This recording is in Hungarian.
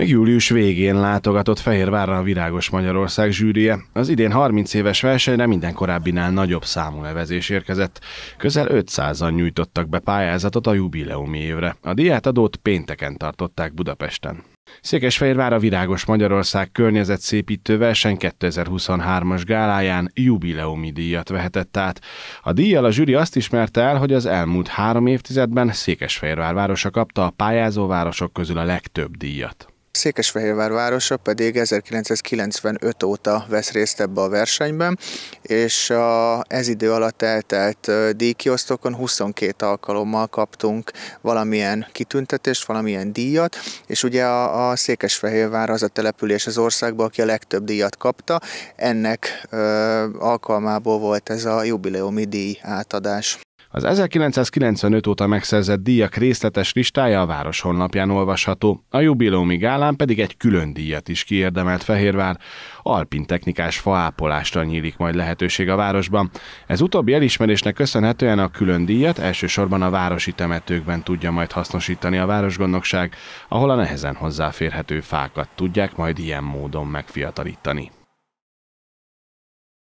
Még július végén látogatott Fehérvárra a Virágos Magyarország zsűrie. Az idén 30 éves versenyre minden korábbinál nagyobb számú nevezés érkezett. Közel 500-an nyújtottak be pályázatot a jubileumi évre. A diátadót pénteken tartották Budapesten. Székesfehérvár a Virágos Magyarország környezetszépítő verseny 2023-as gáláján jubileumi díjat vehetett át. A díjjal a zsűri azt ismerte el, hogy az elmúlt három évtizedben Székesfehérvár városa kapta a pályázó városok közül a legtöbb díjat. Székesfehérvár városa pedig 1995 óta vesz részt ebbe a versenyben, és a, ez idő alatt eltelt díjkiosztókon 22 alkalommal kaptunk valamilyen kitüntetést, valamilyen díjat, és ugye a, a Székesfehérvár az a település az országban, aki a legtöbb díjat kapta, ennek ö, alkalmából volt ez a jubileumi díj átadás. Az 1995 óta megszerzett díjak részletes listája a város honlapján olvasható, a jubilómi gálán pedig egy külön díjat is kiérdemelt Fehérvár. Alpin technikás faápolásra nyílik majd lehetőség a városban. Ez utóbbi elismerésnek köszönhetően a külön díjat elsősorban a városi temetőkben tudja majd hasznosítani a városgondnokság, ahol a nehezen hozzáférhető fákat tudják majd ilyen módon megfiatalítani.